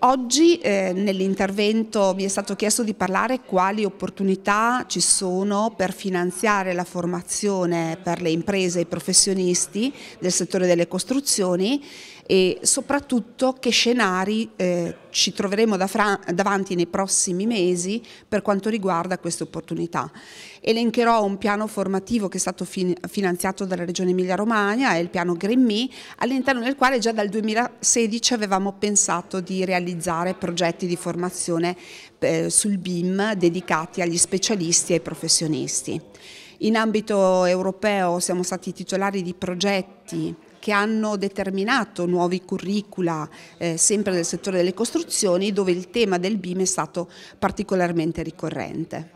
Oggi eh, nell'intervento mi è stato chiesto di parlare quali opportunità ci sono per finanziare la formazione per le imprese e i professionisti del settore delle costruzioni e soprattutto che scenari eh, ci troveremo da davanti nei prossimi mesi per quanto riguarda queste opportunità. Elencherò un piano formativo che è stato fin finanziato dalla Regione Emilia-Romagna, è il piano Green Me, all'interno del quale già dal 2016 avevamo pensato di realizzare progetti di formazione eh, sul BIM dedicati agli specialisti e ai professionisti. In ambito europeo siamo stati titolari di progetti che hanno determinato nuovi curricula eh, sempre nel settore delle costruzioni dove il tema del BIM è stato particolarmente ricorrente.